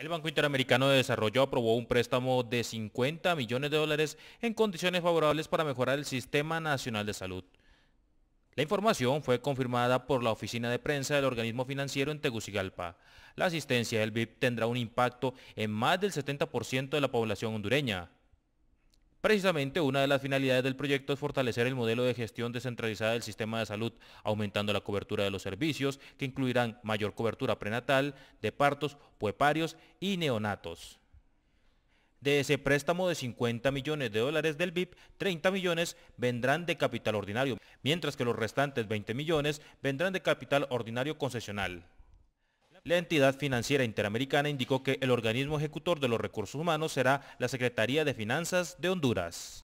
El Banco Interamericano de Desarrollo aprobó un préstamo de 50 millones de dólares en condiciones favorables para mejorar el Sistema Nacional de Salud. La información fue confirmada por la oficina de prensa del organismo financiero en Tegucigalpa. La asistencia del BIP tendrá un impacto en más del 70% de la población hondureña. Precisamente una de las finalidades del proyecto es fortalecer el modelo de gestión descentralizada del sistema de salud, aumentando la cobertura de los servicios, que incluirán mayor cobertura prenatal, de partos, pueparios y neonatos. De ese préstamo de 50 millones de dólares del BIP, 30 millones vendrán de capital ordinario, mientras que los restantes 20 millones vendrán de capital ordinario concesional. La entidad financiera interamericana indicó que el organismo ejecutor de los recursos humanos será la Secretaría de Finanzas de Honduras.